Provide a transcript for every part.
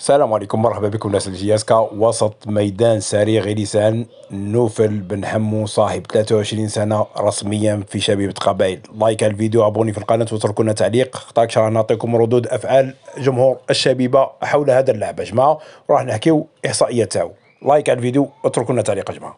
السلام عليكم مرحبا بكم ناس الجياسكا وسط ميدان ساري لسان نوفل بن حمو صاحب 23 سنة رسميا في شبيبة قبائل لايك الفيديو ابوني في القناة وتركونا لنا تعليق خطاك راح نعطيكم ردود افعال جمهور الشبيبة حول هذا اللعب يا جماعة وراح نحكيو احصائية تاعو لايك على الفيديو وتركونا لنا تعليق يا جماعة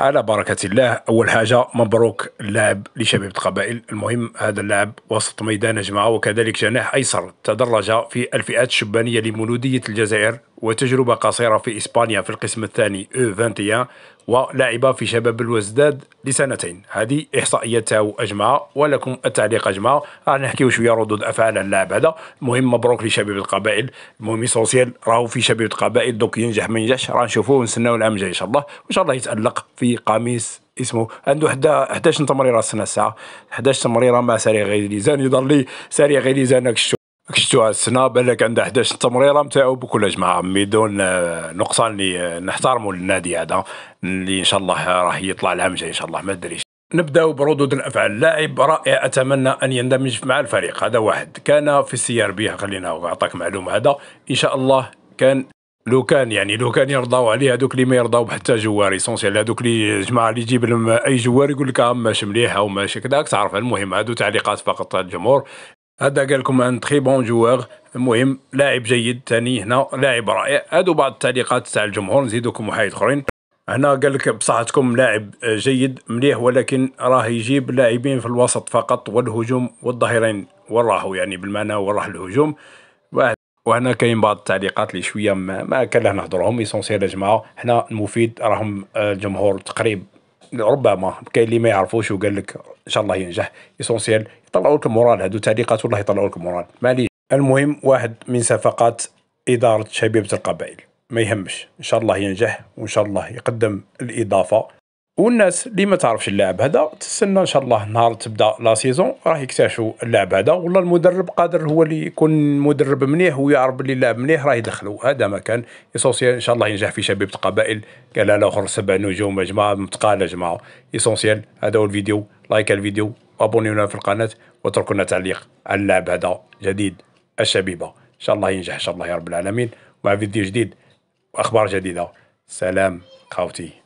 على بركة الله أول حاجة مبروك اللاعب لشباب قبائل المهم هذا اللاعب وسط ميدان جماعة وكذلك جناح أيسر تدرج في الفئات الشبانية لمولودية الجزائر وتجربة قصيرة في إسبانيا في القسم الثاني أو 21 ولعب في شباب الوزداد لسنتين هذه إحصائياته أجمع ولكم التعليق أجمع راح نحكيو شوية ردود أفعال اللاعب هذا المهم مبروك لشباب القبائل المهم سوسيال راهو في شباب القبائل دوك ينجح ما ينجحش راه نشوفوه ونستناو العام الجاي إن شاء الله وإن شاء الله يتألق في قميص اسمه عنده 11 تمريره السنه الساعه 11 تمريره مع سريع غيليزان يضل لي سريع غيليزان الشو شفتوها السنه بالك لك عندها 11 تمريره نتاعو بكل مع دون آه، نقصان اللي آه، نحترموا النادي هذا اللي ان شاء الله آه، راح يطلع العام الجاي ان شاء الله ما دريش نبداو بردود الافعال لاعب رائع اتمنى ان يندمج مع الفريق هذا واحد كان في السي ار بي خلينا اعطاك معلومه هذا ان شاء الله كان لو كان يعني لو كان يرضاو عليه هذوك اللي ما يرضاو حتى جوار ايسونسيال هذوك اللي جماعه اللي يجيب لهم اي جوار يقول لك ماشي مليح او ماشي كذا تعرف المهم هذو تعليقات فقط الجمهور هذا قال لكم ان تخي بون جوار المهم لاعب جيد ثاني هنا لاعب رائع هادو بعض التعليقات تاع الجمهور نزيدوكم واحد اخرين هنا قال لك بصحتكم لاعب جيد مليح ولكن راه يجيب لاعبين في الوسط فقط والهجوم والظهيرين وين يعني بالمعنى وين راح الهجوم وهنا كاين بعض التعليقات اللي شويه ما, ما كان له نهضرهم ايسونسيال يا جماعه هنا المفيد راهم آه، الجمهور تقريب ربما كاين اللي ما يعرفوش وقال لك ان شاء الله ينجح ايسونسيال يطلعوا لكم مورال هادو تعليقات والله يطلعوا لكم مورال مالي المهم واحد من صفقات اداره شبيبه القبائل ما يهمش ان شاء الله ينجح وان شاء الله يقدم الاضافه والناس اللي ما تعرفش اللاعب هذا تستنى ان شاء الله نهار تبدا لا سيزون راه يكتشفوا اللاعب هذا والله المدرب قادر هو اللي يكون مدرب مليح ويعرف اللي اللاعب مليح راه يدخلوا هذا ما كان ايسونسيال ان شاء الله ينجح في شبيبه القبائل قال اخر سبع نجوم يا جماعه متقال يا جماعه ايسونسيال هذا هو الفيديو لايك الفيديو وابونيونا في القناة وتركونا لنا تعليق على اللعب هذا جديد الشبيبة إن شاء الله ينجح إن شاء الله يا رب العالمين مع فيديو جديد وأخبار جديدة سلام خاوتي